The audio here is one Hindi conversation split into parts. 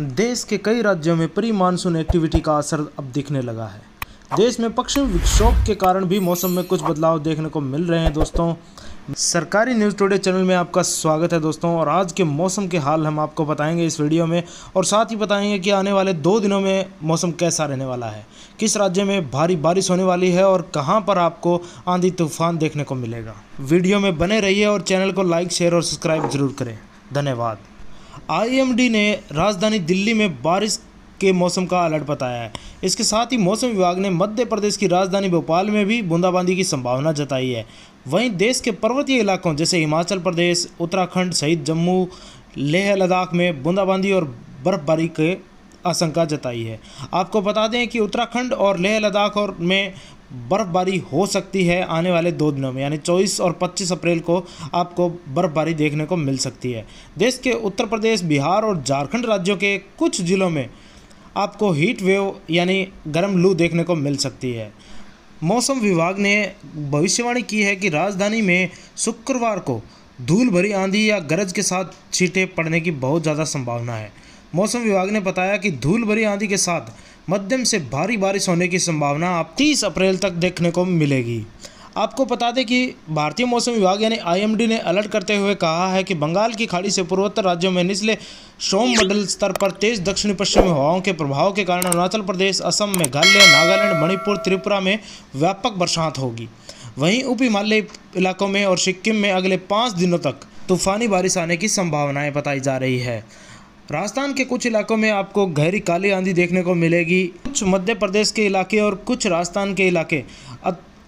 देश के कई राज्यों में प्री मानसून एक्टिविटी का असर अब दिखने लगा है देश में पश्चिम विक्षोभ के कारण भी मौसम में कुछ बदलाव देखने को मिल रहे हैं दोस्तों सरकारी न्यूज़ टुडे चैनल में आपका स्वागत है दोस्तों और आज के मौसम के हाल हम आपको बताएंगे इस वीडियो में और साथ ही बताएंगे कि आने वाले दो दिनों में मौसम कैसा रहने वाला है किस राज्य में भारी बारिश होने वाली है और कहां पर आपको आंधी तूफान देखने को मिलेगा वीडियो में बने रहिए और चैनल को लाइक शेयर और सब्सक्राइब जरूर करें धन्यवाद आईएमडी ने राजधानी दिल्ली में बारिश के मौसम का अलर्ट बताया है इसके साथ ही मौसम विभाग ने मध्य प्रदेश की राजधानी भोपाल में भी बूंदाबांदी की संभावना जताई है वहीं देश के पर्वतीय इलाकों जैसे हिमाचल प्रदेश उत्तराखंड सहित जम्मू लेह लद्दाख में बूंदाबांदी और बर्फबारी के आशंका जताई है आपको बता दें कि उत्तराखंड और लेह लद्दाख और में बर्फ़बारी हो सकती है आने वाले दो दिनों में यानी 24 और 25 अप्रैल को आपको बर्फ़बारी देखने को मिल सकती है देश के उत्तर प्रदेश बिहार और झारखंड राज्यों के कुछ ज़िलों में आपको हीट वेव यानी गर्म लू देखने को मिल सकती है मौसम विभाग ने भविष्यवाणी की है कि राजधानी में शुक्रवार को धूल भरी आंधी या गरज के साथ छींटे पड़ने की बहुत ज़्यादा संभावना है मौसम विभाग ने बताया कि धूल भरी आंधी के साथ मध्यम से भारी बारिश होने की संभावना आप तीस अप्रैल तक देखने को मिलेगी आपको बता दें कि भारतीय मौसम विभाग यानी आईएमडी ने अलर्ट करते हुए कहा है कि बंगाल की खाड़ी से पूर्वोत्तर राज्यों में निचले मंडल स्तर पर तेज दक्षिणी पश्चिमी हवाओं के प्रभाव के कारण अरुणाचल प्रदेश असम मेघालय नागालैंड मणिपुर त्रिपुरा में व्यापक बरसात होगी वहीं उप हिमालय इलाकों में और सिक्किम में अगले पाँच दिनों तक तूफानी बारिश आने की संभावनाएँ बताई जा रही है राजस्थान के कुछ इलाकों में आपको गहरी काली आंधी देखने को मिलेगी कुछ मध्य प्रदेश के इलाके और कुछ राजस्थान के इलाके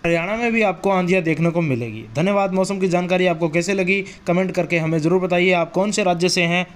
हरियाणा में भी आपको आंधियाँ देखने को मिलेगी धन्यवाद मौसम की जानकारी आपको कैसे लगी कमेंट करके हमें ज़रूर बताइए आप कौन से राज्य से हैं